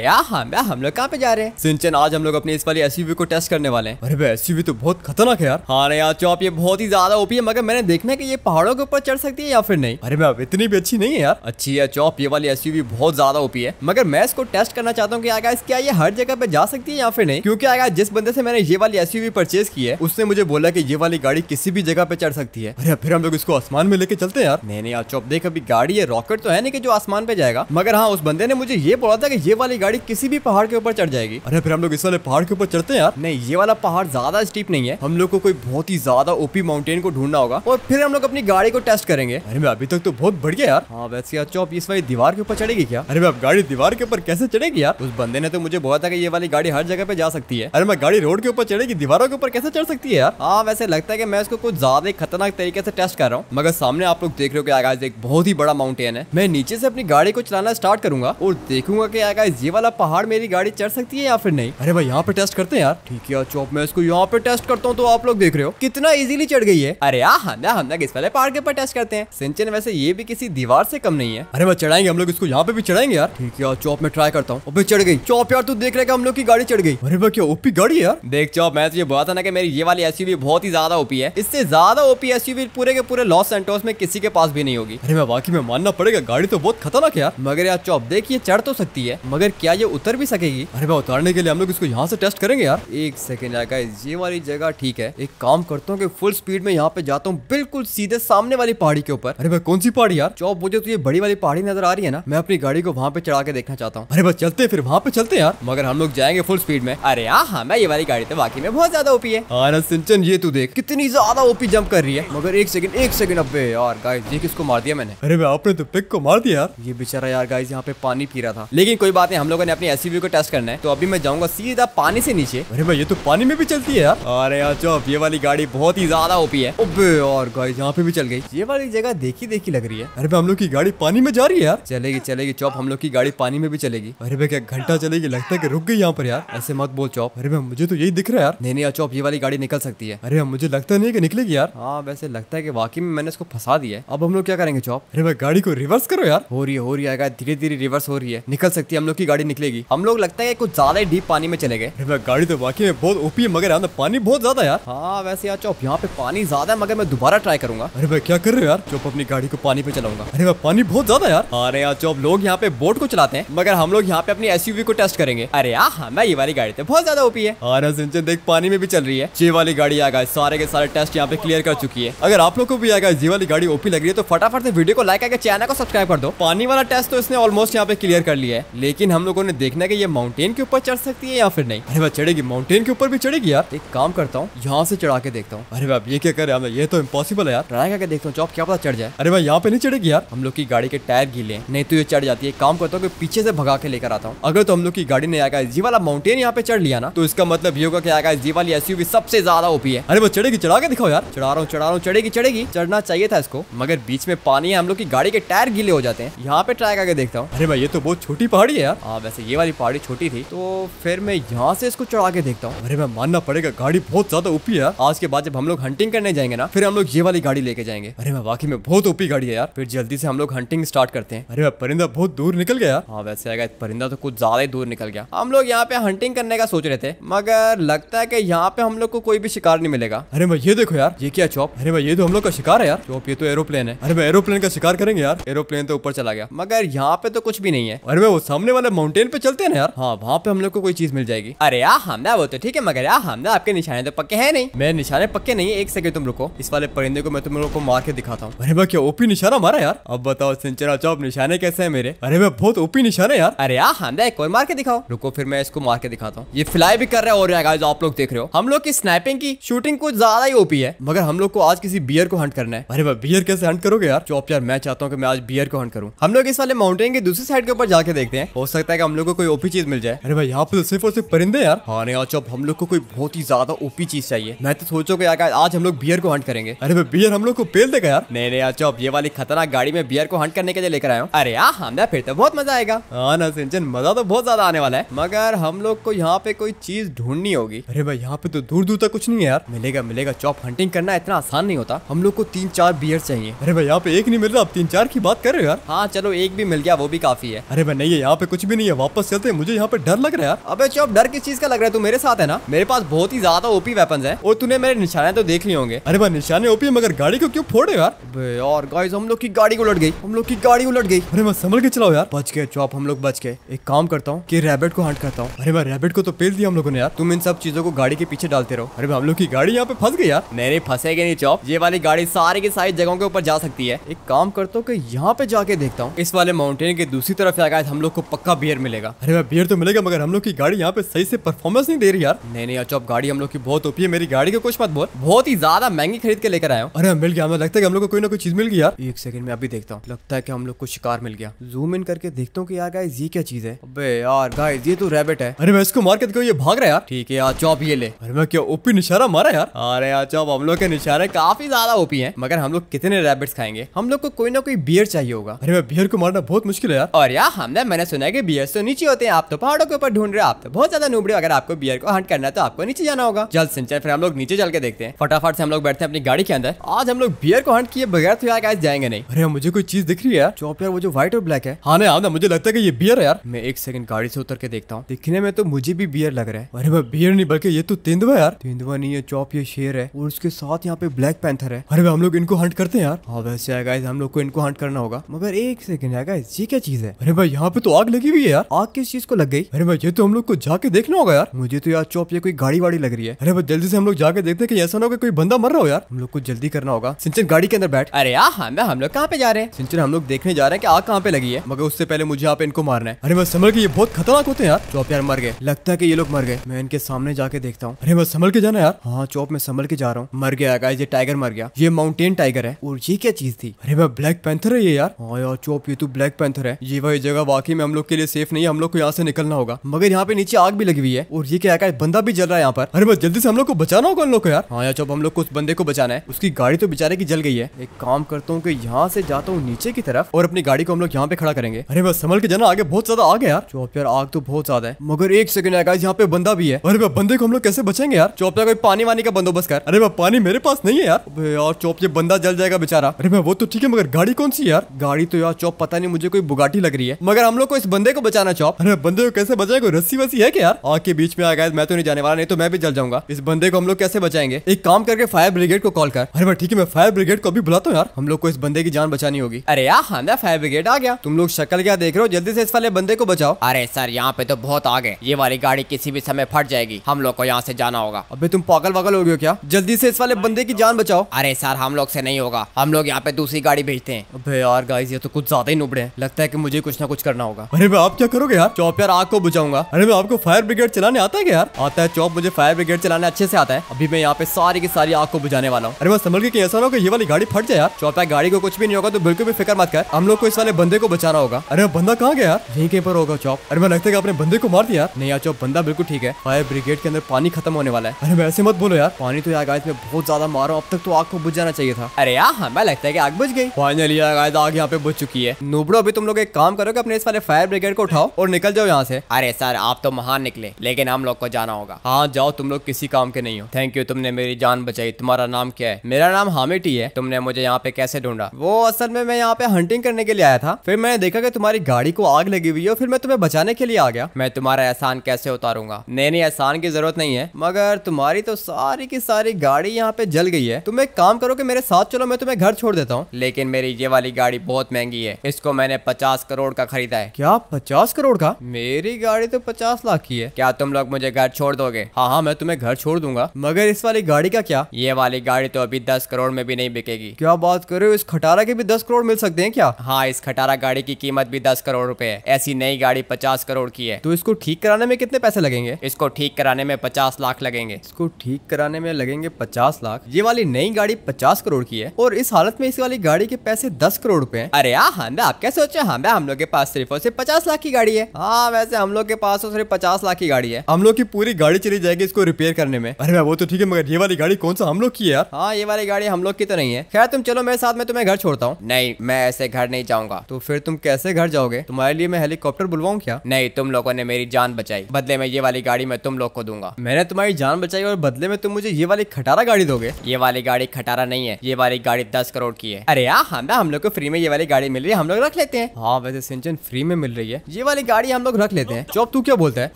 रहे हम मैं हम लोग कहाँ पे जा रहे हैं सिंचन आज हम लोग अपने इस वाली एस को टेस्ट करने वाले हैं अरे एस तो बहुत खतरनाक है यार हाँ यार चौप ये बहुत ही ज्यादा ओपी है मगर मैंने देखना की ये पहाड़ों के ऊपर चढ़ सकती है या फिर नहीं अरे भाई इतनी भी अच्छी नहीं है यार अच्छी है चौप ये वाली एस बहुत ज्यादा ओपी है मगर मैं इसको टेस्ट करना चाहता हूँ की आगे क्या ये हर जगह पे जा सकती है या फिर नहीं क्यूँकी आगे जिस बंदे से मैंने ये वाली एस परचेज की है उसने मुझे बोला की ये वाली गाड़ी किसी भी जगह पे चढ़ सकती है अरे फिर हम लोग इसको आसमान में लेके चलते हैं यार नहीं नहीं यार चौप देख अभी गाड़ी है रॉकेट तो है नहीं की जो आसमान पे जाएगा मगर हाँ उस बंदे ने मुझे ये बोला था की ये वाली गाड़ी किसी भी पहाड़ के ऊपर चढ़ जाएगी अरे फिर हम लोग इस वाले पहाड़ के ऊपर चढ़ते हैं यार नहीं ये वाला पहाड़ ज्यादा स्टीप नहीं है हम लोग को कोई बहुत ही ज्यादा ओपी माउंटेन को ढूंढना होगा और फिर हम लोग अपनी गाड़ी को टेस्ट करेंगे अरे मैं अभी तक तो बहुत बढ़िया यार हाँ वैसे यार चौप इस वाली दीवार के ऊपर चढ़ेगी क्या अरे मैं गाड़ी दीवार के ऊपर कैसे चढ़ेगी यार उस बंदे ने तो मुझे बोला था कि ये वाली गाड़ी हर जगह पे जा सकती है अरे मैं गाड़ी रोड के ऊपर चढ़ेगी दीवारों के ऊपर कैसे चढ़ सकती है यार हाँ वैसे लगता है की मैं इसको कुछ ज्यादा ही खतरनाक तरीके से टेस्ट कर रहा हूँ मगर सामने आप लोग देख रहे हो कि आगाज एक बहुत ही बड़ा माउंटेन है मैं नीचे से अपनी गाड़ी को चलाना स्टार्ट करूंगा और देखूंगा कि आगाज ये वाला पहाड़ मेरी गाड़ी चढ़ सकती है या फिर नहीं अरे भाई यहाँ पे टेस्ट करते हैं यार ठीक है चौप मैं इसको यहाँ पे टेस्ट करता हूँ तो आप लोग देख रहे हो कितना इजिली चढ़ गई है अरे यार हम इस किस वाले पहाड़ के ऊपर टेस्ट करते हैं सिंचन वैसे ये भी किसी दीवार से कम नहीं है अरे भाई चढ़ाएंगे हम लोग इसको यहाँ पे भी चढ़ाएंगे यार ठीक है चौप में ट्राई करता हूँ चढ़ गई चौप यार तू देख रहेगा हम लोग की गाड़ी चढ़ गई अरे भाई क्या ओपी गाड़ी यार देख चौप मैं तुझे बोला था ना कि मेरी ये वाली एस बहुत ही ज्यादा ओपी है इससे ज्यादा ओपी एस पूरे के पूरे लॉस सेंटोस में किसी के पास भी नहीं होगी अरे मैं बाकी में मानना पड़ेगा गाड़ी तो बहुत खतरनाक है यार मगर यार चौप देखिए चढ़ तो सकती है मगर क्या ये उतर भी सकेगी अरे भाई उतारने के लिए हम लोग इसको यहाँ से टेस्ट करेंगे यार एक सेकेंड यार गाइस ये वाली जगह ठीक है एक काम करता हूँ कि फुल स्पीड में यहाँ पे जाता हूँ बिल्कुल सीधे सामने वाली पहाड़ी के ऊपर अरे भाई कौन सी पहाड़ी यार चौब मुझे तो ये बड़ी वाली पहाड़ी नजर आ रही है ना मैं अपनी गाड़ी को वहाँ पे चढ़ा के देखना चाहता हूँ अरे भाई चलते फिर वहाँ पे चलते यार मगर हम लोग जाएंगे फुल स्पीड में अरे हाँ मैं ये वाली गाड़ी तो बाकी में बहुत ज्यादा ओपी है हाँ ये तू देख कितनी ज्यादा ओपी जम कर रही है मगर एक सेकंड एक सेकंड अब यार गाइस ये किसको मार दिया मैंने अरे भाई आपने तो पिक को मार दिया यार ये बेचारा यार गाइस यहाँ पे पानी पी रहा था लेकिन कोई बात नहीं हम लोगों ने अपनी एस को टेस्ट करना है तो अभी मैं जाऊंगा सीधा पानी से नीचे अरे भाई ये तो पानी में भी चलती है यार अरे यार चौप ये वाली गाड़ी बहुत ही ज्यादा ओपी है और गाड़ी यहाँ पे भी चल गई ये वाली जगह देखी देखी लग रही है अरे भाई हम लोग की गाड़ी पानी में जा रही है यार चलेगी चलेगी चौप हम लोग की गाड़ी पानी में भी चलेगी अरे भाई क्या घंटा चलेगी लगता है रुक गई यहाँ पर यार ऐसे मत बोल चौप अरे भाई मुझे तो यही दिख रहा है यार नहीं नहीं चौप ये वाली गाड़ी निकल सकती है अरे मुझे लगता नहीं की निकलेगी यार हाँ वैसे लगता है की वाकई में मैंने इसको फंसा दिया है अब हम लोग क्या करेंगे चौप अरे भाई गाड़ी को रिवर्स करो यार हो रही है हो रही है धीरे धीरे रिवर्स हो रही है निकल सकती है हम लोग की गाड़ी निकलेगी हम लोग लगता है कुछ ज्यादा ही डीप पानी में चले गए गाड़ी तो बाकी में बहुत ओपी है मगर यहाँ पानी बहुत ज्यादा यार हाँ वैसे यार चौप यहाँ पे पानी ज्यादा है मगर मैं दोबारा ट्राई करूंगा अरे भाई क्या कर रहे हो यार चौप अपनी गाड़ी को पानी पे चलाऊंगा अरे भाई पानी बहुत ज्यादा यार हाँ, अरे यार चौप लोग यहाँ पे बोट को चलाते हैं मगर हम लोग यहाँ पे अपनी एस को टेस्ट करेंगे अरे यहाँ मैं ये वाली गाड़ी तो बहुत ज्यादा ओपी है अरे हाँ, सिंचन देख पानी में भी चल रही है ये वाली गाड़ी आ गई सारे के सारे टेस्ट यहाँ पे क्लियर कर चुकी है अगर आप लोग को भी आएगा जी वाली गाड़ी ओपी लग रही है तो फटाफट से वीडियो को लाइक आगे चैनल को सब्सक्राइब कर दो पानी वाला टेस्ट तो इसने ऑलमोस्ट यहाँ पे क्लियर कर लिया है लेकिन हम लोगों ने देखना है कि ये माउंटेन के ऊपर चढ़ सकती है या फिर नहीं अरे भाई चढ़ेगी माउंटेन के ऊपर भी चढ़ेगी यार एक काम करता हूँ यहाँ से चढ़ा के देखता हूँ अरे भाई ये क्या कर यार ये तो इम्पोसिबल है यार ट्राई करके देखता हूँ चौप क्या पता चढ़ जाए अरे भाई यहाँ पे नहीं चढ़ेगी यार हम लोग की गाड़ी के टायर गीले नहीं तो ये चढ़ जाती है काम करता हूँ पीछे से भगा के लेकर आता हूँ अगर तो हम लोग की गाड़ी ने आएगा जी वाला माउंटेन यहाँ पे चढ़ लिया ना तो इसका मतलब ये होगा कि आएगा जी वाली एसयूवी सबसे ज्यादा ओपी है अरे वो चढ़ेगी चढ़ा के दिखाओ यार चढ़ा रहा हूँ चढ़ा रहा हूँ चढ़ेगी चढ़ेगी चढ़ना चाहिए था इसको मगर बीच में पानी है हम लोग की गाड़ी के टायर गीले हो जाते हैं यहाँ पे ट्राई करके देखता हूँ अरे भाई ये तो बहुत छोटी पहाड़ी है यार हाँ वैसे ये वाली पहाड़ी छोटी थी तो फिर मैं यहाँ से इसको चढ़ा के देखता हूँ अरे मैं मानना पड़ेगा गाड़ी बहुत ज्यादा ऊपी है आज के बाद जब हम लोग हंटिंग करने जाएंगे ना फिर हम लोग ये वाली गाड़ी लेके जाएंगे अरे मैं वाकई में बहुत ओपी गाड़ी है यार फिर जल्दी से हम लोग हंटिंग स्टार्ट करते हैं अरे मैं परिंदा बहुत दूर निकल गया हाँ वैसे अगर परिंदा तो कुछ ज्यादा ही दूर निकल गया हम लोग यहाँ पे हंटिंग करने का सोच रहे थे मगर लगता है की यहाँ पे हम लोग को कोई भी शिकार नहीं मिलेगा अरे मैं ये देखो यार ये क्या चौप अरे भाई ये तो हम लोग का शिकार है यार चौप ये तो एरोप्लेन है अरे मैं एरोप्लेन का शिकार करेंगे यार एरोप्लेन तो ऊपर चला गया मगर यहाँ पे तो कुछ भी नहीं है अरे वो सामने वाला माउंटेन पे चलते हैं ना यार हाँ वहाँ पे हम लोग को कोई चीज मिल जाएगी अरे यार हमदा वो तो ठीक है मगर यार हमदा आपके निशाने तो पक्के है नहीं मेरे निशाने पक्के नहीं है एक सेकंड तुम रुको इस वाले परिंदे को मैं तुम लोग को मार के दिखाता हूँ अरे भाई क्या ओपी निशाना मारा यार अब बताओ सिंचना चौब निशाने कैसे है मेरे अरे भाई बहुत ओपी निशाना यार अरे यार हमदा एक और मार के दिखाओ रुको फिर मैं इसको मार के दिखाता हूँ ये फ्लाई भी कर रहा है और यार आप लोग देख रहे हो हम लोग की स्नैपिंग की शूटिंग कुछ ज्यादा ही ओपी है मगर हम लोग को आज किसी बियर को हंट करना है अरे भाई बियर कैसे हंट करोगे यार चौप यार मैं चाहता हूँ कि मैं आज बियर को हंट करूँ हम लोग इस वाले माउंटेन के दूसरी साइड के ऊपर जाके देखते हैं हो सकता है है कि हम लोग को कोई ओपी चीज मिल जाए अरे भाई यहाँ पे तो सिर्फ और सिर्फ परिंदे यार हाँ नहीं आज हम लोग को कोई बहुत ही ज्यादा ओपी चीज चाहिए मैं तो सोचो कि यार आज हम लोग बियर को हंट करेंगे अरे भाई बियर हम लोग को पेल देगा यार नहीं नहीं अच्छा ये वाली खतरनाक गाड़ी में बियर को हंट करने के लिए लेकर आयो अरे यार हम हाँ, फिर तो बहुत मजा आएगा हाँ ना सिंचन मजा तो बहुत ज्यादा आने वाला है मगर हम लोग को यहाँ पे कोई चीज ढूंढनी होगी अरे भाई यहाँ पे तो दूर दूर तक कुछ नहीं है यार मिलेगा मिलेगा चौप हंटिंग करना इतना आसान नहीं होता हम लोग को तीन चार बियर चाहिए अरे भाई यहाँ पे एक नहीं मिल रहा आप तीन चार की बात कर रहे हो यार हाँ चलो एक भी मिल गया वो भी काफी है अरे भाई नहीं है यहाँ पे कुछ भी नहीं नहीं है वापस चलते हैं मुझे यहाँ पे डर लग रहा है अबे चौप डर किस चीज का लग रहा है तू मेरे साथ है ना मेरे पास बहुत ही ज्यादा ओपी वेपन है और तूने मेरे निशाने तो देख लिए होंगे अरे भाई निशाने ओपी मगर गाड़ी को क्यों फोड़े यार और गाइज हम लोग की गाड़ी उलट गई हम लोग की गाड़ी उलट गई अरे मैं संभल के चलाओ यार बच गए चौप हम लोग बच गए एक काम करता हूँ की रेबेट को हंट करता हूँ अरे भाई रेबेट को तो पेल दिया हम लोगों ने यार तुम इन सब चीजों को गाड़ी के पीछे डालते रहो अरे हम लोग की गाड़ी यहाँ पे फंस गई यार नहीं फंसेगी नहीं चौप ये वाली गाड़ी सारे की सारी जगहों के ऊपर जा सकती है एक काम करता हूँ की यहाँ पे जाके देखता हूँ इस वाले माउंटेन के दूसरी तरफ हम लोग को पक्का बियर मिलेगा अरे भाई बियर तो मिलेगा मगर हम लोग की गाड़ी यहाँ पे सही से परफॉर्मेंस नहीं दे रही यार नहीं नहीं अच्छा गाड़ी हम लोग की बहुत ओपी है मेरी गाड़ी का कुछ मत बोल बहुत ही ज्यादा महंगी खरीद के लेकर आयो अरे मिल गया हमें लगता है हम लोग को कोई ना कोई चीज मिल गई यार एक सेकंड में अभी देखता हूँ लगता है की हम लोग को शिकार मिल गया जूम इन करके देखता हूँ की यार गाय ये क्या चीज है अबे यार गाय ये तो रेबिट है अरे मैं इसको मार के ये भाग रहा है यार ठीक है यार चौप ये ले अरे मैं क्या ओपी निशारा मारा यार अरे यार चौप हम लोग के निशारे काफी ज्यादा ओपी है मगर हम लोग कितने रैबिट खाएंगे हम लोग को कोई ना कोई बियर चाहिए होगा अरे भाई बियर को मारना बहुत मुश्किल है यार और यार हमने मैंने सुना है की बियर तो नीचे होते हैं आप तो पहाड़ों के ऊपर ढूंढ रहे हो आप तो बहुत ज्यादा नुबड़े अगर आपको बियर को हंट करना है तो आपको नीचे जाना होगा जल सिंचाई फिर हम लोग नीचे चल के देखते हैं फटाफट से हम लोग बैठते हैं अपनी गाड़ी के अंदर आज हम लोग बियर को हंट किए बगैर तो यार जाएंगे नहीं अरे मुझे कोई चीज दिख रही है चौप यार वो जो व्हाइट और ब्लैक है हाँ ना मुझे लगता है की ये बियर है यार मैं एक सेकंड गाड़ी से उतर के देखता हूँ दिखने में तो मुझे भी बियर लग रहा है अरे भाई बियर नहीं बल्कि ये तो तेंदुआ यार तेंदुआ नहीं है चौप ये शेर है और उसके साथ यहाँ पे ब्लैक पैंथर है अरे हम लोग इनको हंट करते हैं यार हाँ वैसे गाइस हम लोग को इनको हंट करना होगा मगर एक सेकंड है गाइस ये क्या चीज है अरे भाई यहाँ पे तो आग लगी हुई है यार आग किस चीज को लग गई अरे भाई ये तो हम लोग को जाके देखना होगा यार मुझे तो यार चौप ये कोई गाड़ी वाड़ी लग रही है अरे भाई जल्दी से हम लोग जाके देखते कि ऐसा ना होगा कोई बंदा मर रहा हो यार हम लोग को जल्दी करना होगा सिंचन गाड़ी के अंदर बैठ अरे यार हम लोग कहाँ पे जा रहे हैं सिंचन हम लोग देखने जा रहे हैं की आग कहाँ पे लगी है मगर उससे पहले मुझे यहाँ पे इनको मारना है अरे मैं समल के ये बहुत खतरनाक होते हैं यार चौप यार मर गए लगता है की ये लोग मर गए मैं इनके सामने जाके देखता हूँ अरे मैं संभल के जाना यार हाँ चौप में संभल के जा रहा हूँ मर गया ये टाइगर मर गया ये माउंटेन टाइगर है और ये क्या चीज थी अरे भाई ब्लैक पैंथर है ये यार हाँ यार चौप ये तो ब्लैक पैंथर है ये वही जगह वाकई में हम लोग के लिए सेफ नहीं है हम लोग को यहाँ से निकलना होगा मगर यहाँ पे नीचे आग भी लगी हुई है और ये क्या है बंदा भी जल रहा है यहाँ पर अरे बस जल्दी से हम लोग को बचाना होगा उन लोग को यार हाँ यार जब हम लोग को उस बंदे को बचाना है उसकी गाड़ी तो बेचारे की जल गई है एक काम करता हूँ की यहाँ से जाता हूँ नीचे की तरफ और अपनी गाड़ी को हम लोग यहाँ पे खड़ा करेंगे अरे बस संभल के जाना आगे बहुत ज्यादा आग है यार चौप यार आग तो बहुत ज्यादा है मगर एक सेकंड है यहाँ पे बंदा भी है अरे बंदे को हम लोग कैसे बचेंगे यार चौप यार कोई पानी वानी का बंदोबस्त कर अरे पानी मेरे पास नहीं है यार यार चौप ये बंदा जल जाएगा बेचारा अरे भाई वो तो ठीक है मगर गाड़ी कौन सी यार गाड़ी तो यार चौप पता नहीं मुझे कोई बुगाटी लग रही है मगर हम लोग को इस बंदे को बचाना चौप अरे बंदे को कैसे बचाए कोई रस्सी वसी है क्या यार आग के बीच में आ गया मैं तो नहीं जाने वाला नहीं तो मैं भी जल जाऊंगा इस बंदे को हम लोग कैसे बचाएंगे एक काम करके फायर ब्रिगेड को कॉल कर अरे ठीक है मैं फायर ब्रिगेड को भी बुलाता हूँ यार हम लोग को इस बंदे की जान बचानी होगी अरे यार फायर हाँ, ब्रिगेड आ गया तुम लोग शक्ल क्या देख रहे हो जल्दी से इस वाले बंदे को बचाओ अरे सर यहाँ पे तो बहुत आगे ये वाली गाड़ी किसी भी समय फट जाएगी हम लोग को यहाँ से जाना होगा अभी तुम पागल वागल हो गए क्या जल्दी से इस वाले बंदे की जान बचाओ अरे सर हम लोग से नहीं होगा हम लोग यहाँ पे दूसरी गाड़ी भेजते हैं अबे यार गाइस ये तो कुछ ज्यादा ही नुबड़े हैं लगता है कि मुझे कुछ ना कुछ करना होगा अरे आप आप क्या करोगे यार चौप यार आग को बुझाऊंगा अरे मैं आपको फायर ब्रिगेड चलाने आता है क्या यार आता है चौप मुझे फायर ब्रिगेड चलाने अच्छे से आता है अभी मैं यहाँ पे सारी की सारी आग को बुझाने वाला हूँ अरे मैं समझ गया ऐसा होगा ये वाली गाड़ी फट जाए यार चौप यार गाड़ी को कुछ भी नहीं होगा तो बिल्कुल भी फिक्र मत कर हम लोग को इस वाले बंदे को बचाना होगा अरे बंदा कहाँ गया यहीं कहीं पर होगा चौप अरे मैं लगता है अपने बंदे को मार दिया नहीं यार चौप बंदा बिल्कुल ठीक है फायर ब्रिगेड के अंदर पानी खत्म होने वाला है अरे मैं ऐसे मत बोलो यार पानी तो यार गाइस मैं बहुत ज्यादा मारो अब तक तो आग को बुझ जाना चाहिए था अरे यार मैं हाँ, लगता है की आग बुझ गई फाइनली यार गाइस आग यहाँ पे बुझ चुकी है नोबड़ो अभी तुम लोग एक काम करोगे अपने इस वाले फायर ब्रिगेड को उठाओ और निकल जाओ यहाँ से अरे सर आप तो महान निकले लेकिन हम लोग को जाना होगा हाँ जाओ तुम लोग किसी काम के नहीं हो थैंक यू तुमने मेरी जान बचाई तुम्हारा नाम क्या है मेरा नाम हामिट है तुमने मुझे यहाँ पे कैसे ढूंढा वो असल में मैं यहाँ पे हंटिंग करने के लिए आया था फिर मैंने देखा की तुम्हारी गाड़ी को आग लगी हुई है फिर मैं तुम्हें बचाने के लिए आ गया मैं तुम्हारा एहसान कैसे उतारूंगा नहीं नहीं एहसान की जरूरत नहीं है मगर तुम्हारी तो सारी की सारी गाड़ी यहाँ पे जल गई है तुम एक काम करो कि मेरे साथ चलो मैं तुम्हें घर छोड़ देता हूँ लेकिन मेरी ये वाली गाड़ी बहुत महंगी है इसको मैंने पचास करोड़ का खरीदा है क्या पचास पचास करोड़ का मेरी गाड़ी तो पचास लाख की है क्या तुम लोग मुझे घर छोड़ दोगे हाँ हाँ मैं तुम्हें घर छोड़ दूंगा मगर इस वाली गाड़ी का क्या ये वाली गाड़ी तो अभी दस करोड़ में भी नहीं बिकेगी क्या बात कर रहे हो इस खटारा के भी दस करोड़ मिल सकते हैं क्या हाँ इस खटारा गाड़ी की कीमत भी दस करोड़ रूपए है ऐसी नई गाड़ी पचास करोड़ की है तो इसको ठीक कराने में कितने पैसे लगेंगे इसको ठीक कराने में पचास लाख लगेंगे इसको ठीक कराने में लगेंगे पचास लाख ये वाली नई गाड़ी पचास करोड़ की है और इस हालत में इस वाली गाड़ी के पैसे दस करोड़ रूपए अरे यार हम आप क्या सोचे हम हम लोग के पास सिर्फ और सिर्फ पचास लाख लाख की गाड़ी है हाँ वैसे हम लोग के पास तो सिर्फ पचास लाख की गाड़ी है हम लोग की पूरी गाड़ी चली जाएगी इसको रिपेयर करने में अरे वो तो ठीक है मगर ये वाली गाड़ी कौन सा हम लोग की है यार हाँ ये वाली गाड़ी हम लोग की तो नहीं है खैर तुम चलो मेरे साथ में तुम्हें घर छोड़ता हूँ नहीं मैं ऐसे घर नहीं जाऊंगा तो फिर तुम कैसे घर जाओगे तुम्हारे लिए मैं हेलीकॉप्टर बुलवाऊँ क्या नहीं तुम लोगों ने मेरी जान बचाई बदले में ये वाली गाड़ी मैं तुम लोग को दूंगा मैंने तुम्हारी जान बचाई और बदले में तुम मुझे ये वाली खटारा गाड़ी दोगे ये वाली गाड़ी खटारा नहीं है ये वाली गाड़ी दस करोड़ की है अरे यार हाँ, हम लोग को फ्री में ये वाली गाड़ी मिल रही है हम लोग रख लेते हैं हाँ वैसे सिंचन फ्री में मिल रही है ये वाली गाड़ी हम लोग रख लेते हैं चौब तू क्या बोलता है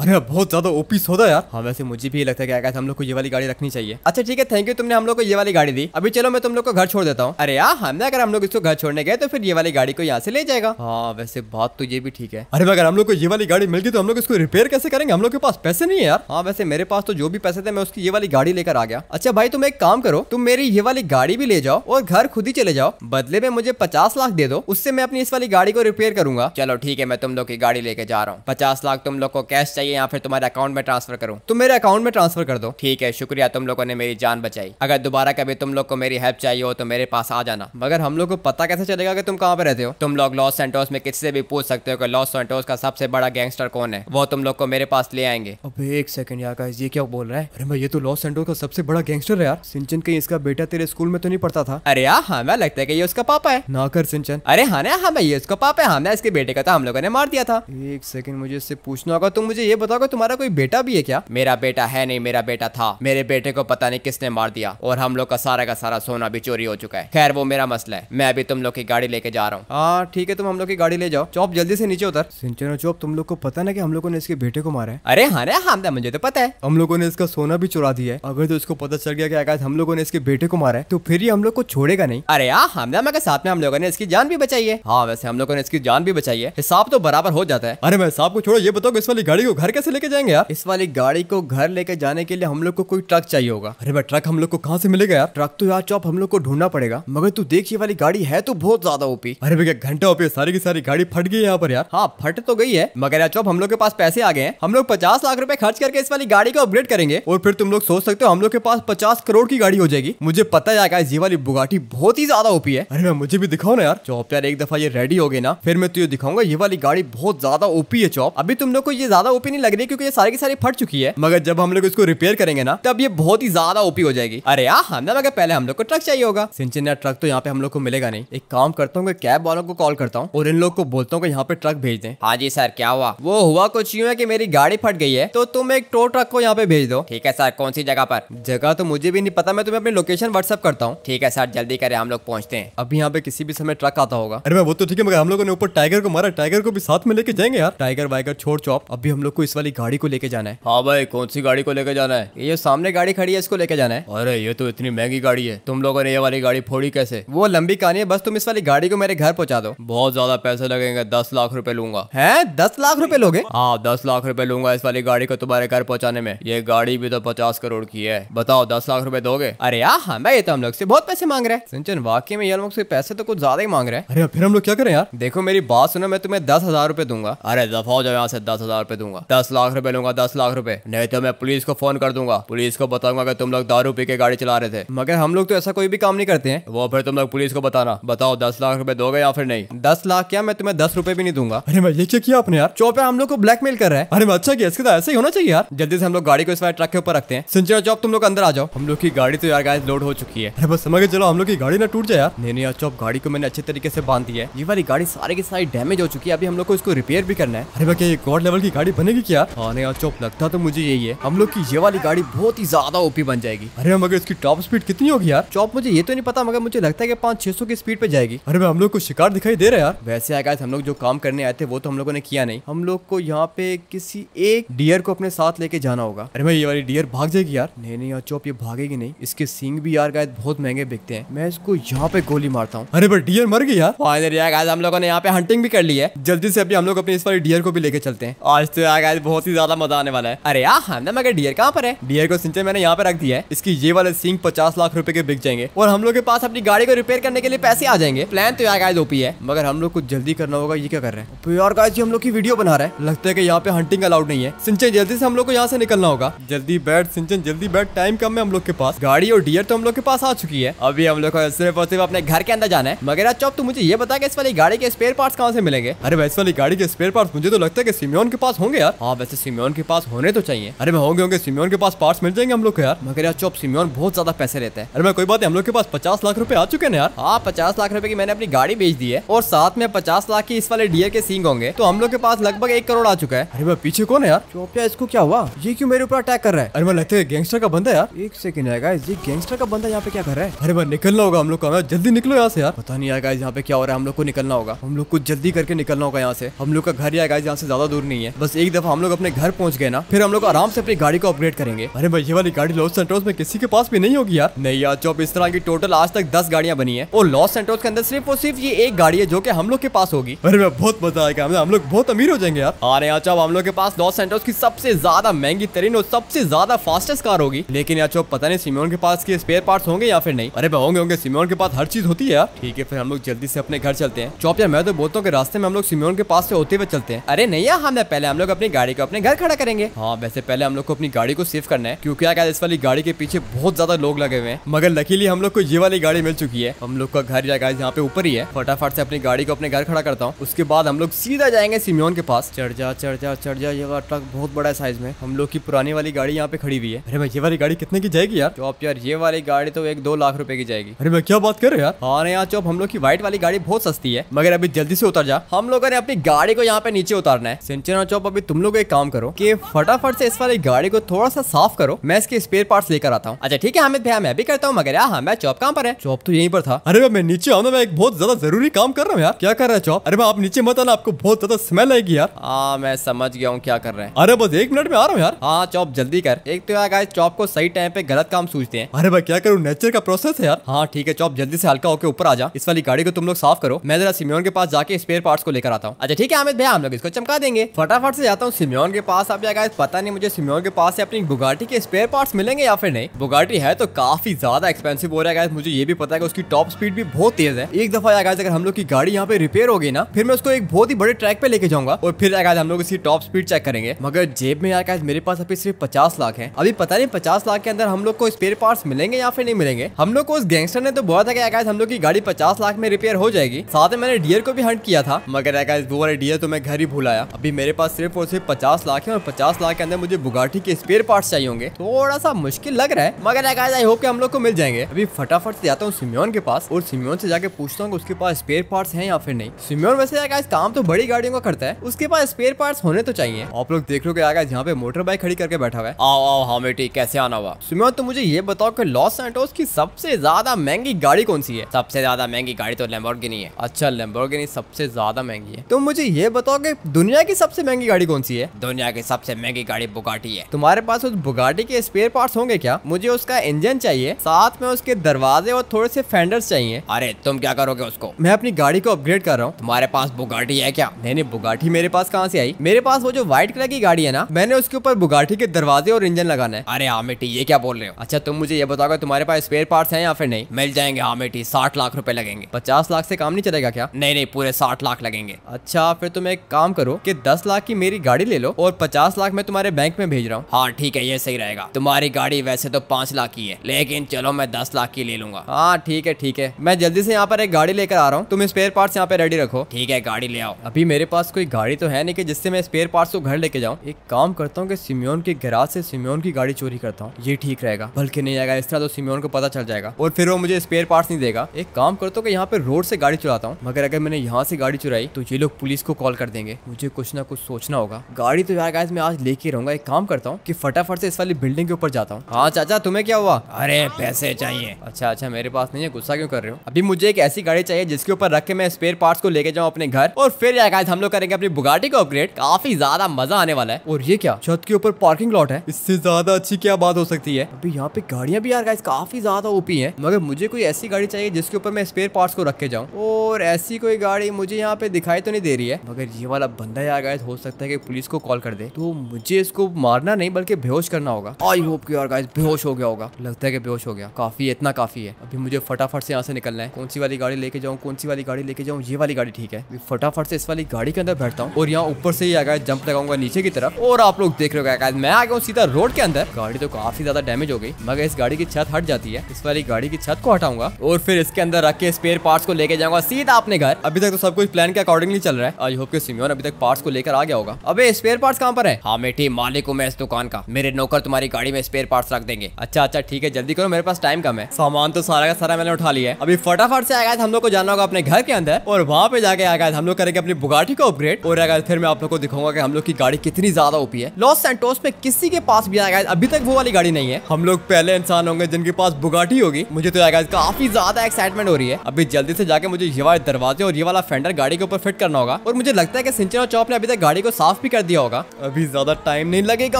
अरे बहुत ज्यादा ओपी सौदा यार हाँ वैसे मुझे भी लगता है हम लोग को ये वाली गाड़ी रखनी चाहिए अच्छा ठीक है थैंक यू तुमने हम लोग को ये वाली गाड़ी दी अभी चलो मैं तुम लोग को घर छोड़ देता हूँ अरे यार हमने अगर हम लोग इसको घर छोड़ने गए तो फिर ये वाली गाड़ी को यहाँ से ले जाएगा हाँ वैसे बात तो ये भी ठीक है अरे अगर हम लोग को ये वाली गाड़ी मिलती तो हम लोग इसको रिपेयर कैसे करेंगे हम लोग के पास पैसे नहीं है यार हाँ वैसे मेरे पास तो जो भी पैसे थे मैं उसकी ये वाली गाड़ी लेकर आ गया अच्छा भाई तुम एक काम करो तुम मेरी ये वाली गाड़ी भी ले जाओ और घर खुद ही चले जाओ बदले में मुझे पचास लाख दे दो उससे मैं अपनी इस वाली गाड़ी को रिपेयर करूंगा चलो ठीक है मैं तुम लोग की गाड़ी लेके जा रहा हूँ पचास लाख तुम लोग को कैश चाहिए या फिर तुम्हारे अकाउंट में ट्रांसफर करूँ तुम मेरे अकाउंट में ट्रांसफर कर दो ठीक है शुक्रिया तुम लोगों ने मेरी जान बचाई अगर दोबारा कभी तुम लोग को मेरी हेल्प चाहिए हो तो मेरे पास आ जाना मगर हम लोग को पता कैसे चलेगा कि तुम कहाँ पे रहते हो तुम लोग लॉस सेंटोस में किसी से भी पूछ सकते हो कि लॉस सेंटोस का सबसे बड़ा गैंगस्टर कौन है वो तुम लोग को मेरे पास ले आएंगे अबे एक सेकंड यार गाइस ये क्या बोल रहा है अरे भाई ये तो लॉस सेंटोस का सबसे बड़ा गैंगस्टर है यार सिंचन कहीं इसका बेटा तेरे स्कूल में तो नहीं पढ़ता था अरे यार हाँ, हमें हाँ, लगता है कि ये उसका पापा है ना कर सिंचन अरे हाँ ना हमें हाँ, ये उसका पापा है हमें इसके बेटे का तो हम लोगों ने मार दिया था एक सेकंड मुझे इससे पूछना होगा तुम मुझे ये बताओ तुम्हारा कोई बेटा भी है क्या मेरा बेटा है नहीं मेरा बेटा था मेरे बेटे को पता नहीं किसने मार दिया और हम लोग का सारा का सारा सोना भी चोरी हो चुका है खैर वो मेरा मसला है मैं अभी तुम लोग की गाड़ी लेके जा रहा हूँ हाँ ठीक है तुम हम लोग की गाड़ी ले जाओ चौप जल्दी से नीचे उतर सिंचनो चौप तुम लोग को पता ना कि हम लोगों ने इसके बेटे को मारा है अरे हाँ ना हाँ, हाँ मुझे तो पता है हम लोगों ने इसका सोना भी चुरा दिया है अगर तो इसको पता चल गया कि हम लोगों ने इसके बेटे को मारा है तो फिर ये हम लोग को छोड़ेगा नहीं अरे यार हमदा के साथ में हम लोगों ने इसकी जान भी बचाई है हाँ वैसे हम लोगों ने इसकी जान भी बचाई है हिसाब तो बराबर हो जाता है अरे मैं साहब को छोड़ो ये बताओ इस वाली गाड़ी को घर कैसे लेके जाएंगे यार इस वाली गाड़ी को घर लेके जाने के लिए हम लोग को कोई ट्रक चाहिए होगा अरे भाई ट्रक हम लोग को कहाँ से मिलेगा यार ट्रक तो यार चौप हम लोग को ढूंढना पड़ेगा मगर तू देख ये वाली गाड़ी है तो बहुत ज्यादा ओपी अरे भैया घंटा ओपी सारी की सारी गाड़ी फट गई यहाँ पर यार हाँ फट तो गई है मगर यार चौप हम लोग के पास पैसे आ गए हैं हम लोग पचास लाख रुपए खर्च करके इस वाली गाड़ी को अपग्रेड करेंगे और फिर तुम लोग सोच सकते हो हम लोग के पास पचास करोड़ की गाड़ी हो जाएगी मुझे पता है ये वाली बुगाटी बहुत ही ज्यादा ओपी है अरे मुझे भी दिखाओ ना यार चौप यार एक दफा ये रेडी हो गई ना फिर मैं तुझे तो दिखाऊंगा ये वाली गाड़ी बहुत बहुत ज्यादा ओपी है चॉप अभी तुम लोग को ये ज्यादा ओपी नहीं लग रही क्योंकि ये सारी की सारी फट चुकी है मगर जब हम लोग इसको रिपेयर करेंगे ना तब ये बहुत ही ज्यादा ओपी हो जाएगी अरे यार हमने पहले हम लोग को ट्रक चाहिए होगा सिंचनिया ट्रक तो यहाँ पे हम लोग को मिलेगा नहीं एक काम करता हूँ कैब वालों को कॉल करता हूँ और इन लोग को बोलता हूँ यहाँ पे ट्रक भेज दे हाँ जी सर क्या हुआ वो हुआ कुछ यूँ है की मेरी गाड़ी फट गई है तो तुम एक टो ट्रक को यहाँ पे भेज दो ठीक है सर कौन सी जगह पर जगह तो मुझे भी नहीं पता मैं तुम्हें अपनी लोकेशन व्हाट्सअप करता हूँ ठीक है सर जल्दी करे हम लोग पहुँचते हैं अभी यहाँ पे किसी भी समय ट्रक आता होगा अरे मैं वो तो ठीक है मगर हम लोगों ने ऊपर टाइगर को मारा टाइगर को भी साथ में लेके जाएंगे यार टाइगर वाइगर छोड़ चौप अभी हम लोग को इस वाली गाड़ी को लेके जाना है हाँ भाई कौन सी गाड़ी को लेके जाना है ये सामने गाड़ी खड़ी है इसको लेके जाना है अरे ये तो इतनी महंगी गाड़ी है तुम लोगों ने ये वाली गाड़ी फोड़ी कैसे वो लंबी कहानी है बस तुम इस वाली गाड़ी को मेरे घर पहुंचा दो बहुत ज्यादा पैसे लगेंगे दस लाख रूपए लूंगा है दस लाख रूपए लोगे हाँ दस लाख रूपए लूंगा इस वाली गाड़ी को तुम्हारे घर पहुँचाने में ये गाड़ी भी तो पचास करोड़ की है बताओ दस लाख रूपए दोगे अरे यार हाँ भाई ये तो हम लोग से बहुत पैसे मांग रहे हैं सिंचन वाकई में ये लोग से पैसे तो कुछ ज्यादा ही मांग रहे हैं अरे फिर हम लोग क्या करें यार देखो मेरी बात सुनो मैं तुम्हें दस हजार रूपए दूंगा अरे दफा हो जाओ यहाँ से दस हजार रुपए दूंगा दस लाख रुपए लूंगा दस लाख रुपए नहीं तो मैं पुलिस को फोन कर दूंगा पुलिस को बताऊंगा कि तुम लोग दारू पी के गाड़ी चला रहे थे मगर हम लोग तो ऐसा कोई भी काम नहीं करते हैं वो फिर तुम लोग पुलिस को बताना बताओ दस लाख रुपए दोगे या फिर नहीं दस लाख क्या मैं तुम्हें दस रुपए भी नहीं दूंगा अरे भाई ये क्या किया आपने यार चौपे हम लोग को ब्लैकमेल कर रहे हैं अरे अच्छा किया इसके ऐसे ही होना चाहिए यार जल्दी से हम लोग गाड़ी को इस बार ट्रक के ऊपर रखते हैं सिंचा चौप तुम लोग अंदर आ जाओ हम लोग की गाड़ी तो यार गाय लोड हो चुकी है अरे बस समझ चलो हम लोग की गाड़ी ना टूट जाए यार नहीं नहीं यार चौप गाड़ी को मैंने अच्छे तरीके से बांध दी है ये वाली गाड़ी सारे की सारी डैमेज हो चुकी है अभी हम लोग को इसको रिपेयर भी करना है अरे क्या ये गॉड लेवल की गाड़ी बनेगी क्या हाँ नया लगता तो मुझे यही है हम लोग की ये वाली गाड़ी बहुत ही ज्यादा ओपी बन जाएगी अरे मगर इसकी टॉप स्पीड कितनी होगी यार चौप मुझे ये तो नहीं पता मगर मुझे लगता है की पाँच छह सौ की स्पीड पे जाएगी अरे भाई हम लोग को शिकार दिखाई दे रहा है यार वैसे आया हम लोग जो काम करने आए थे वो तो हम लोगों ने किया नहीं हम लोग को यहाँ पे किसी एक डियर को अपने साथ लेके जाना होगा अरे भाई ये वाली डियर भाग जाएगी यार नहीं नहीं यार चौप ये भागेगी नहीं इसके सिंग भी यार गायद बहुत महंगे बिकते हैं मैं इसको यहाँ पे गोली मारता हूँ अरे भाई डियर मर गई यार यार हम लोगों ने यहाँ पे हंटिंग भी कर ली है जल्दी से अभी हम लोग अपने इस वाले डियर को भी लेके चलते हैं आज तो यार बहुत ही ज्यादा मजा आने वाला है अरे यार हाँ, ना मगर डियर कहाँ पर है डियर को सिंचे मैंने यहाँ पे रख दिया है इसकी ये वाले सिंह पचास लाख रुपए के बिक जाएंगे और हम लोग के पास अपनी गाड़ी को रिपेयर करने के लिए पैसे आ जाएंगे प्लान तो आ गया ओपी है मगर हम लोग कुछ जल्दी करना होगा ये क्या कर रहे हैं तो हम लोग की वीडियो बना रहे हैं लगता है की यहाँ पे हंटिंग अलाउड नहीं है सिंचन जल्दी से हम लोग को यहाँ से निकलना होगा जल्दी बैठ सिंचन जल्दी बैठ टाइम कम है हम लोग के पास गाड़ी और डियर तो हम लोग के पास आ चुकी है अभी हम लोग सिर्फ और सिर्फ अपने घर के अंदर जाना है मगर चौब तो मुझे ये बता कि इस वाली गाड़ी के स्पेयर पार्ट कहाँ से मिलेंगे अरे वैसे वाली गाड़ी गाड़ी के स्पेयर पार्ट मुझे तो लगता है कि सिमियोन के पास होंगे यार हाँ वैसे सिमियन के पास होने तो चाहिए अरे मैं होंगे होंगे सिमियन के पास पार्ट्स मिल जाएंगे हम लोग को यार मगर यार चौप सिमियोन बहुत ज्यादा पैसे लेते हैं अरे मैं कोई बात है हम लोग के पास पचास लाख रुपए आ चुके हैं यार हाँ पचास लाख रुपए की मैंने अपनी गाड़ी बेच दी है और साथ में पचास लाख की इस वाले डीए के सींग होंगे तो हम लोग के पास लगभग एक करोड़ आ चुका है अरे मैं पीछे कौन है यार चौपिया इसको क्या हुआ ये क्यों मेरे ऊपर अटैक कर रहा है अरे मैं लगता है गैंगस्टर का बंदा यार एक सेकंड आएगा ये गैंगस्टर का बंदा यहाँ पे क्या कर रहा है अरे मैं निकलना होगा हम लोग का जल्दी निकलो यहाँ से यार पता नहीं आएगा यहाँ पे क्या हो रहा है हम लोग को निकलना होगा हम लोग को जल्दी करके निकलना होगा यहाँ से हम लोग का घर या गाइस यहाँ से ज्यादा दूर नहीं है बस एक दफा हम लोग अपने घर पहुंच गए ना फिर हम लोग आराम से अपनी गाड़ी को अपग्रेड करेंगे अरे भाई ये वाली गाड़ी लॉस सेंट्रोस में किसी के पास भी नहीं होगी यार नहीं यार चौप इस तरह की टोटल आज तक दस गाड़ियां बनी है और लॉस सेंट्रोस के अंदर सिर्फ और सिर्फ ये एक गाड़ी है जो की हम लोग के पास होगी अरे बहुत मजा आएगा हम लोग बहुत अमीर हो जाएंगे यार अरे हैं चौप हम लोग के पास लॉस सेंट्रोस की सबसे ज्यादा महंगी तरीन और सबसे ज्यादा फास्टेस्ट कार होगी लेकिन यार चौप पता नहीं सिमोन के पास स्पेयर पार्ट होंगे या फिर नहीं अरे होंगे होंगे सिमोन के पास हर चीज होती है यार ठीक है फिर हम लोग जल्दी से अपने घर चलते हैं चौप मैं तो बोलता हूँ रास्ते में हम लोग सिमोन के पास से होते हुए चलते हैं अरे नहीं हम हाँ, पहले हम लोग अपनी गाड़ी को अपने घर खड़ा करेंगे हाँ वैसे पहले हम लोग को अपनी गाड़ी को सेव करना है क्योंकि आज इस वाली गाड़ी के पीछे बहुत ज्यादा लोग लगे हुए हैं मगर लकीली हम लोग को ये वाली गाड़ी मिल चुकी है हम लोग का घर या गाइस यहाँ पे ऊपर ही है फटाफट से अपनी गाड़ी को अपने घर खड़ा करता हूँ उसके बाद हम लोग सीधा जाएंगे सिमियोन के पास चढ़ जा चढ़ जा चढ़ जा ये वाला ट्रक बहुत बड़ा साइज में हम लोग की पुरानी वाली गाड़ी यहाँ पे खड़ी हुई है अरे भाई ये वाली गाड़ी कितने की जाएगी यार चौप यार ये वाली गाड़ी तो एक दो लाख रुपए की जाएगी अरे मैं क्या बात कर रहे यार हाँ यहाँ चौप हम लोग की व्हाइट वाली गाड़ी बहुत सस्ती है मगर अभी जल्दी से उतर जा हम लोगों ने अपनी गाड़ी को यहाँ पे नीचे उतारना है सिंचना चौप अभी तुम लोग एक काम करो कि फटाफट से इस वाली गाड़ी को थोड़ा सा साफ करो मैं इसके स्पेयर पार्ट लेकर आता हूँ अच्छा ठीक है हामिद भैया मैं भी करता हूँ मगर यार हाँ, मैं चौप कहाँ पर है चौप तो यहीं पर था अरे मैं नीचे आऊँ मैं एक बहुत ज्यादा जरूरी काम कर रहा हूँ यार क्या कर रहा है चौप अरे आप नीचे मत आना आपको बहुत ज्यादा स्मेल आएगी यार हाँ मैं समझ गया हूँ क्या कर रहे हैं अरे बस एक मिनट में आ रहा हूँ यार हाँ चौप जल्दी कर एक तो यार चौप को सही टाइम पे गलत काम सूझते हैं अरे भाई क्या करूँ नेचर का प्रोसेस है यार हाँ ठीक है चौप जल्दी से हल्का होकर ऊपर आ जा इस वाली गाड़ी को तुम लोग साफ करो मैं जरा सिमियोन के पास जाके स्पेयर पार्ट्स को लेकर आता हूँ अच्छा ठीक ठीक है आमिर भैया हम लोग इसको चमका देंगे फटाफट से जाता हूँ सिम्योन के पास अब जाएगा पता नहीं मुझे सिम्योन के पास से अपनी बुगाटी के स्पेयर पार्ट्स मिलेंगे या फिर नहीं बुगाटी है तो काफी ज्यादा एक्सपेंसिव हो रहा है मुझे ये भी पता है उसकी टॉप स्पीड भी बहुत तेज है एक दफा यार अगर हम लोग की गाड़ी यहाँ पे रिपेयर होगी ना फिर मैं उसको एक बहुत ही बड़े ट्रैक पे लेके जाऊंगा और फिर यार हम लोग इसकी टॉप स्पीड चेक करेंगे मगर जेब में यार मेरे पास अभी सिर्फ पचास लाख है अभी पता नहीं पचास लाख के अंदर हम लोग को स्पेयर पार्ट मिलेंगे या फिर नहीं मिलेंगे हम लोग को उस गैंगस्टर ने तो बोला था कि हम लोग की गाड़ी पचास लाख में रिपेयर हो जाएगी साथ में मैंने डियर को भी हंट किया था मगर वो है तो मैं घर ही भुलाया अभी मेरे पास सिर्फ और सिर्फ पचास लाख है और पचास लाख के अंदर मुझे बुगाटी के स्पेयर पार्ट चाहिए होंगे थोड़ा सा मुश्किल लग रहा है मगर आई होप के हम लोग को मिल जाएंगे अभी फटाफट से जाता हूँ सिम्योन के पास और सिम्योन से जाके पूछता हूँ उसके पास स्पेयर पार्ट है या फिर नहीं सिम्योन वैसे काम तो बड़ी गाड़ियों का करता है उसके पास स्पेयर पार्ट होने तो चाहिए आप लोग देख लो कि आगा यहाँ पे मोटर बाइक खड़ी करके बैठा हुआ है आओ हाँ बेटी कैसे आना हुआ सिम्योन तो मुझे ये बताओ की लॉस एंटो की सबसे ज्यादा महंगी गाड़ी कौन सी है सबसे ज्यादा महंगी गाड़ी तो लेम्बोर्गिनी है अच्छा लेम्बोर्गिनी सबसे ज्यादा महंगी है तो मुझे ये बताओ कि दुनिया की सबसे महंगी गाड़ी कौन सी है दुनिया की सबसे महंगी गाड़ी बुगाटी है तुम्हारे पास उस बुगाटी के स्पेयर पार्ट्स होंगे क्या मुझे उसका इंजन चाहिए साथ में उसके दरवाजे और थोड़े से फेंडर्स चाहिए अरे तुम क्या करोगे उसको मैं अपनी गाड़ी को अपग्रेड कर रहा हूँ तुम्हारे पास बुगाटी है क्या नहीं नहीं बुगाटी मेरे पास कहाँ से आई मेरे पास वो जो व्हाइट कलर की गाड़ी है ना मैंने उसके ऊपर बुगाटी के दरवाजे और इंजन लगाना है अरे हामेटी ये क्या बोल रहे हो अच्छा तुम मुझे ये बताओ तुम्हारे पास स्पेयर पार्ट्स है या फिर नहीं मिल जाएंगे हामेटी साठ लाख रुपए लगेंगे पचास लाख से काम नहीं चलेगा क्या नहीं नहीं पूरे साठ लाख लगेंगे अच्छा या हाँ, फिर तुम एक काम करो कि दस लाख की मेरी गाड़ी ले लो और पचास लाख मैं तुम्हारे बैंक में भेज रहा हूँ हाँ ठीक है ये सही रहेगा तुम्हारी गाड़ी वैसे तो पांच लाख की है लेकिन चलो मैं दस लाख की ले लूंगा हाँ ठीक है ठीक है मैं जल्दी से यहाँ पर एक गाड़ी लेकर आ रहा हूँ तुम स्पेयर पार्ट यहाँ पे रेडी रखो ठीक है गाड़ी ले आओ अभी मेरे पास कोई गाड़ी तो है नहीं की जिससे मैं स्पेयर पार्ट को घर लेके जाऊँ एक काम करता हूँ की सिमियोन के गराज से सिम्योन की गाड़ी चोरी करता हूँ ये ठीक रहेगा बल्कि नहीं आएगा इस तरह तो सिम्योन को पता चल जाएगा और फिर वो मुझे स्पेयर पार्ट नहीं देगा एक काम करता हूँ यहाँ पे रोड से गाड़ी चुराता हूँ मगर अगर मैंने यहाँ से गाड़ी चुराई तो ये लोग पुलिस पुलिस को कॉल कर देंगे मुझे कुछ ना कुछ सोचना होगा गाड़ी तो यार मैं आज लेके रहूंगा एक काम करता हूँ कि फटाफट से इस वाली बिल्डिंग के ऊपर जाता हूँ हाँ चाचा तुम्हें क्या हुआ अरे पैसे चाहिए अच्छा अच्छा मेरे पास नहीं है गुस्सा क्यों कर रहे हो अभी मुझे एक ऐसी गाड़ी चाहिए जिसके ऊपर रख के मैं स्पेयर पार्ट को लेके जाऊँ अपने घर और फिर यार हम लोग करेंगे अपनी बुगाटी को अपग्रेड काफी ज्यादा मजा आने वाला है और ये क्या छत के ऊपर पार्किंग लॉट है इससे ज्यादा अच्छी क्या बात हो सकती है अभी यहाँ पे गाड़ियाँ भी यार गाइस काफी ज्यादा ओपी है मगर मुझे कोई ऐसी गाड़ी चाहिए जिसके ऊपर मैं स्पेयर पार्ट्स को रख के जाऊँ और ऐसी कोई गाड़ी मुझे यहाँ पे दिखाई तो नहीं दे रही रही है मगर ये वाला बंदा यहाँ गाइज हो सकता है कि पुलिस को कॉल कर दे तो मुझे इसको मारना नहीं बल्कि बेहोश करना होगा आई होप की और गाइज बेहोश हो गया होगा लगता है कि बेहोश हो गया काफी इतना काफी है अभी मुझे फटाफट से यहाँ से निकलना है कौन सी वाली गाड़ी लेके जाऊँ कौन सी वाली गाड़ी लेके जाऊँ ये वाली गाड़ी ठीक है फटाफट से इस वाली गाड़ी के अंदर बैठता हूँ और यहाँ ऊपर से ही आ गया जंप लगाऊंगा नीचे की तरफ और आप लोग देख रहे हो मैं आ गया हूँ सीधा रोड के अंदर गाड़ी तो काफी ज्यादा डैमेज हो गई मगर इस गाड़ी की छत हट जाती है इस वाली गाड़ी की छत को हटाऊंगा और फिर इसके अंदर रख के स्पेयर पार्ट को लेके जाऊंगा सीधा अपने घर अभी तक तो सब कुछ प्लान के अकॉर्डिंगली चल रहा है आई होप के सिमियोन अभी तक पार्ट्स को लेकर आ गया होगा अबे स्पेयर पार्ट्स कहाँ पर है हाँ मेठी मालिक हूँ मैं इस दुकान का मेरे नौकर तुम्हारी गाड़ी में स्पेयर पार्ट्स रख देंगे अच्छा अच्छा ठीक है जल्दी करो मेरे पास टाइम कम है सामान तो सारा का सारा मैंने उठा लिया है अभी फटाफट से आगे हम लोग को जाना होगा अपने घर के अंदर और वहाँ पे जाके आया हम लोग करेंगे अपनी बुगाटी को अपग्रेड और आया फिर मैं आप लोग को दिखाऊंगा की हम लोग की गाड़ी कितनी ज्यादा ओपी है लॉस सेंटोस में किसी के पास भी आगे अभी तक वो वाली गाड़ी नहीं है हम लोग पहले इंसान होंगे जिनके पास बुगाटी होगी मुझे तो आगे काफी ज्यादा एक्साइटमेंट हो रही है अभी जल्दी से जाके मुझे ये वाले दरवाजे और ये वाला फेंडर गाड़ी के ऊपर फिट करना होगा और मुझे लगता है कि सिंचन और चौप ने अभी तक गाड़ी को साफ भी कर दिया होगा अभी ज्यादा टाइम नहीं लगेगा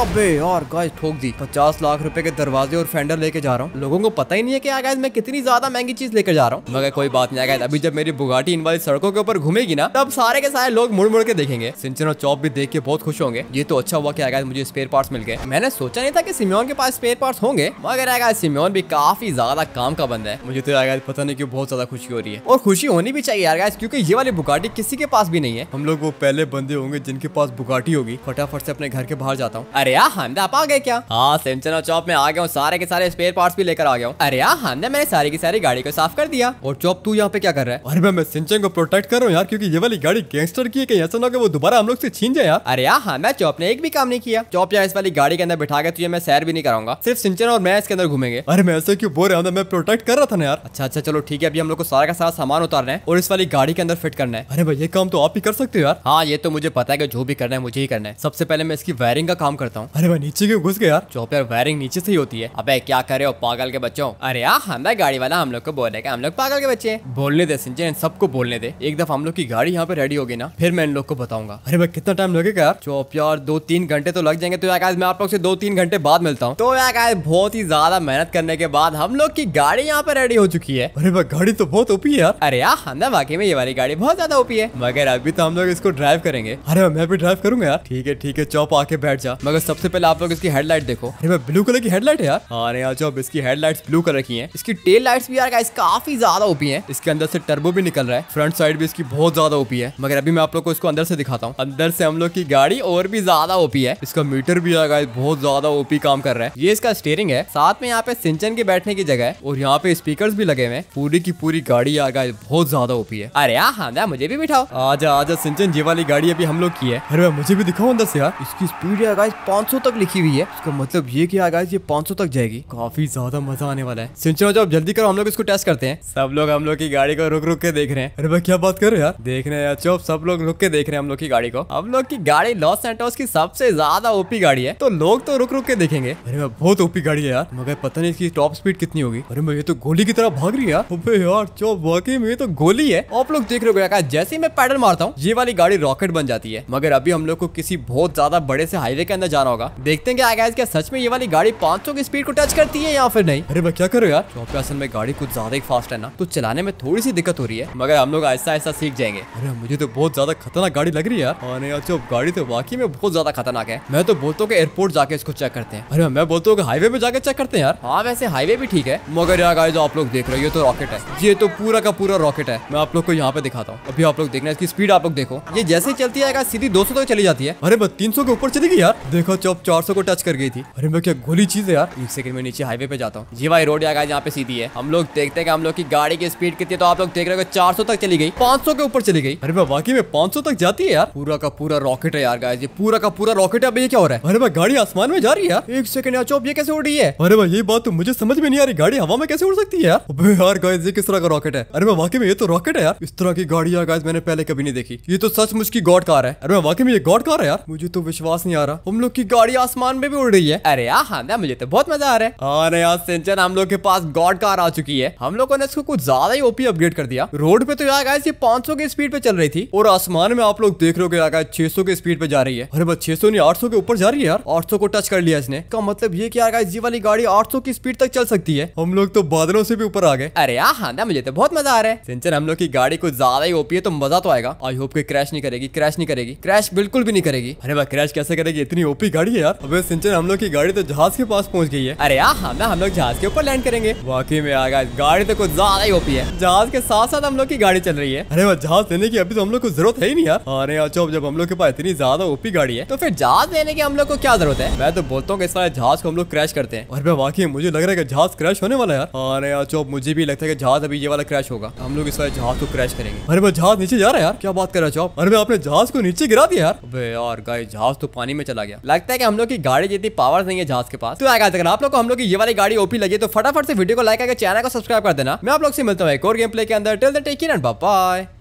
अबे और गाइस ठोक दी पचास लाख रुपए के दरवाजे और फेंडर लेके जा रहा हूँ लोगों को पता ही नहीं है कि मैं कितनी ज्यादा महंगी चीज लेकर जा रहा हूँ मगर कोई बात नहीं आगे अभी जब मेरी बुगाटी इन वाली सड़कों के ऊपर घूमेगी ना तब सारे के सारे लोग मुड़ मुड़ के देखेंगे सिंचन और चौप भी देख के बहुत खुश होंगे ये तो अच्छा हुआ की आगे मुझे स्पेयर पार्ट मिल गए मैंने सोचा नहीं था की सिम्योन के पास स्पेयर पार्ट होंगे मगर आगे सिम्योन भी काफी ज्यादा काम का बंद है मुझे तो आगे पता नहीं क्यों बहुत ज्यादा खुशी हो रही है और खुशी होनी भी चाहिए यार गाइस क्योंकि ये वाली बुगाटी किसी के पास भी नहीं है है हम लोग वो पहले बंदे होंगे जिनके पास बुगाटी होगी फटाफट से अपने घर के बाहर जाता हूँ अरे यार हमदा आप आ गए क्या हाँ सेमचना चौप में आ गया हूँ सारे के सारे स्पेयर पार्ट भी लेकर आ गया हूँ अरे यार मैंने सारी की सारी गाड़ी को साफ कर दिया और चौप तू यहाँ पे क्या कर रहा है अरे मैं सिंचन को प्रोटेक्ट कर रहा हूँ यार क्यूँकी ये वाली गाड़ी गैंगस्टर की है कहीं ऐसा ना कि वो दोबारा हम लोग से छीन जाए यार अरे यार मैं चौप ने एक भी काम नहीं किया चौप यहाँ इस वाली गाड़ी के अंदर बैठा गया तुझे मैं सैर भी नहीं कराऊंगा सिर्फ सिंचन और मैं इसके अंदर घूमेंगे अरे मैं ऐसे क्यों बोल रहा हूँ मैं प्रोटेक्ट कर रहा था ना यार अच्छा अच्छा चलो ठीक है अभी हम लोग को सारा का सारा सामान उतारना है और इस वाली गाड़ी के अंदर फिट करना है अरे भाई ये काम तो आप ही कर सकते हो यार हाँ ये तो मुझे पता है कि जो भी करना है मुझे ही करना है सबसे पहले मैं इसकी वायरिंग का काम करता हूँ अरे मैं नीचे क्यों घुस गया यार चौप यार वायरिंग नीचे से ही होती है अब क्या कर रहे हो पागल के बच्चों अरे यार हमारा गाड़ी वाला हम लोग को बोल रहे हम लोग पागल के बच्चे बोलने दे सिंचन सबको बोलने दे एक दफा हम लोग की गाड़ी यहाँ पे रेडी होगी ना फिर मैं इन लोग को बताऊंगा अरे भाई कितना टाइम लगेगा यार चौप यार दो तीन घंटे तो लग जाएंगे तो यार मैं आप लोग से दो तीन घंटे बाद मिलता हूँ तो यार बहुत ही ज्यादा मेहनत करने के बाद हम लोग की गाड़ी यहाँ पे रेडी हो चुकी है अरे भाई गाड़ी तो बहुत ओपी है यार अरे यार हमने बाकी में ये वाली गाड़ी बहुत ज्यादा ओपी है मगर अभी तो हम लोग इसको ड्राइव करेंगे अरे मैं भी ड्राइव करूंगा यार ठीक है ठीक है चौप आके बैठ जा मगर सबसे पहले आप लोग इसकी हेडलाइट देखो अरे मैं ब्लू कलर की हेडलाइट है यार हाँ, अरे यार चौप इसकी हेडलाइट ब्लू कलर की है इसकी टेल लाइट भी यार काफी ज्यादा ओपी है इसके अंदर से टर्बो भी निकल रहा है फ्रंट साइड भी इसकी बहुत ज्यादा ओपी है मगर अभी मैं आप लोग को इसको अंदर से दिखाता हूँ अंदर से हम लोग की गाड़ी और भी ज्यादा ओपी है इसका मीटर भी आगा बहुत ज्यादा ओपी काम कर रहा है ये इसका स्टेयरिंग है साथ में यहाँ पे सिंचन के बैठने की जगह है और यहाँ पे स्पीकर भी लगे हुए हैं पूरी की पूरी गाड़ी गई बहुत ज्यादा ओपी है अरे हाँ मुझे भी बिठाओ आ जा राजा सिंचन जी वाली गाड़ी अभी हम लोग की है अरे मुझे भी दिखाओ अंदर से यार इसकी स्पीड है गाइस 500 तक लिखी हुई है इसका मतलब ये की गाइस ये 500 तक जाएगी काफी ज्यादा मजा आने वाला है सिंचन जब जल्दी करो हम लोग इसको टेस्ट करते हैं सब लोग हम लोग की गाड़ी को रुक रुक के देख रहे हैं अरे भाई क्या बात कर रहे यार देख रहे हैं यार सब लोग रुक के देख रहे हैं हम लोग की गाड़ी को हम लोग की गाड़ी लॉस सेंटोस की सबसे ज्यादा ओपी गाड़ी है तो लोग तो रुक रुक के देखेंगे अरे बहुत ओपी गाड़ी है यार मगर पता नहीं इसकी टॉप स्पीड कितनी होगी अरे मैं ये तो गोली की तरह भाग रही है यार चौब वाकई में तो गोली है आप लोग देख रहे हो जैसे मैं पैडल मारता हूँ हूँ ये वाली गाड़ी रॉकेट बन जाती है मगर अभी हम लोग को किसी बहुत ज्यादा बड़े से हाईवे के अंदर जाना होगा देखते हैं क्या क्या सच में ये वाली गाड़ी पांच की स्पीड को टच करती है या फिर नहीं अरे मैं क्या करो यार चौपे असल में गाड़ी कुछ ज्यादा ही फास्ट है ना तो चलाने में थोड़ी सी दिक्कत हो रही है मगर हम लोग ऐसा ऐसा सीख जाएंगे अरे मुझे तो बहुत ज्यादा खतरनाक गाड़ी लग रही है यार गाड़ी तो वाकई में बहुत ज्यादा खतरनाक है मैं तो बोलता हूँ एयरपोर्ट जाके इसको चेक करते हैं अरे मैं बोलता हूँ हाईवे पे जाके चेक करते हैं यार हाँ वैसे हाईवे भी ठीक है मगर यार गाड़ी जो आप लोग देख रहे हो ये तो रॉकेट है ये तो पूरा का पूरा रॉकेट है मैं आप लोग को यहाँ पे दिखाता हूँ अभी आप लोग देखना इसकी स्पीड आप लोग देखो ये जैसे चलती आएगा सीधी दो तक चली जाती है अरे मैं तीन के ऊपर चली गई यार देखो चौप चार को टच कर गई थी अरे मैं क्या गोली चीज है यार एक सेकंड में नीचे हाईवे पे जाता हूँ जी भाई रोड आगा यहाँ पे सीधी है हम लोग देखते हैं हम लोग की गाड़ी की स्पीड कितनी है तो आप लोग देख रहे हो चार सौ तक चली गई पांच सौ के ऊपर चली गई अरे वाकई में पांच सौ तक जाती है यार पूरा का पूरा रॉकेट है यार गाय पूरा का पूरा रॉकेट है अब ये क्या हो रहा है अरे भाई गाड़ी आसमान में जा रही है एक सेकंड यार चौप ये कैसे उड़ रही है अरे भाई ये बात तो मुझे समझ में नहीं आ रही गाड़ी हवा में कैसे उड़ सकती है यार यार ये किस तरह का रॉकेट है अरे भाई वाकई में ये तो रॉकेट है यार इस तरह की गाड़ी यार गाइस मैंने पहले कभी नहीं देखी देखी ये तो सचमुच की गॉड कार है अरे वाकई में ये गॉड कार है यार मुझे तो विश्वास नहीं आ रहा हम लोग की गाड़ी आसमान में भी उड़ रही है अरे यार हाँ मुझे तो बहुत मजा आ रहा है हाँ, अरे यार हम लोग के पास गॉड कार आ चुकी है हम लोगों ने इसको कुछ ज्यादा ही ओपी अपग्रेड कर दिया रोड पे तो यार गाइस ये सौ की स्पीड पे चल रही थी और आसमान में आप लोग देख रहे हो गए छह सौ की स्पीड पे जा रही है अरे बस छह सौ नहीं सौ के ऊपर जा रही है यार सौ को टच कर लिया इसने का मतलब ये की यार गाइस ये वाली गाड़ी आठ सौ की स्पीड तक चल सकती है हम लोग तो बादलों से भी ऊपर आ गए अरे यार हाँ मुझे तो बहुत मजा आ रहा है सिंचन हम लोग की गाड़ी कुछ ज्यादा ही ओपी है तो मजा तो आएगा आई होप कोई क्रैश नहीं करेगी क्रैश नहीं करेगी क्रैश बिल्कुल भी नहीं करेगी अरे भाई क्रैश कैसे करेगी इतनी ओपी गाड़ी है यार अबे सिंचन हम लोग की गाड़ी तो जहाज के पास पहुंच गई है अरे यार हाँ, हम हाँ, हम लोग जहाज के ऊपर लैंड करेंगे वाकई में गए गाड़ी तो कुछ ज्यादा ही ओपी है जहाज के साथ साथ हम लोग की गाड़ी चल रही है अरे भाई जहाज लेने की अभी तो हम लोग को जरूरत है ही नहीं यार हाँ, अरे अच्छा जब हम लोग के पास इतनी ज्यादा ओपी गाड़ी है तो फिर जहाज लेने की हम लोग को क्या जरूरत है मैं तो बोलता हूँ इस वाले जहाज को हम लोग क्रैश करते हैं और भाई वाकई मुझे लग रहा है जहाज क्रैश होने वाला है अरे अच्छा मुझे भी लगता है कि जहाज अभी ये वाला क्रैश होगा हम लोग इस वाले जहाज को क्रैश करेंगे अरे भाई जहाज नीचे जा रहा है यार क्या बात बात कर रहा चौप अरे आपने जहाज को नीचे गिरा दिया यार अबे यार गाय जहाज तो पानी में चला गया लगता है कि हम लोग की गाड़ी जितनी पावर नहीं है जहाज के पास तो अगर आप लोग को हम लोग की ये वाली गाड़ी ओपी लगी तो फटाफट से वीडियो को लाइक करके चैनल को सब्सक्राइब कर देना मैं आप लोग से मिलता हूँ एक और गेम प्ले के अंदर टेल द टेक बाय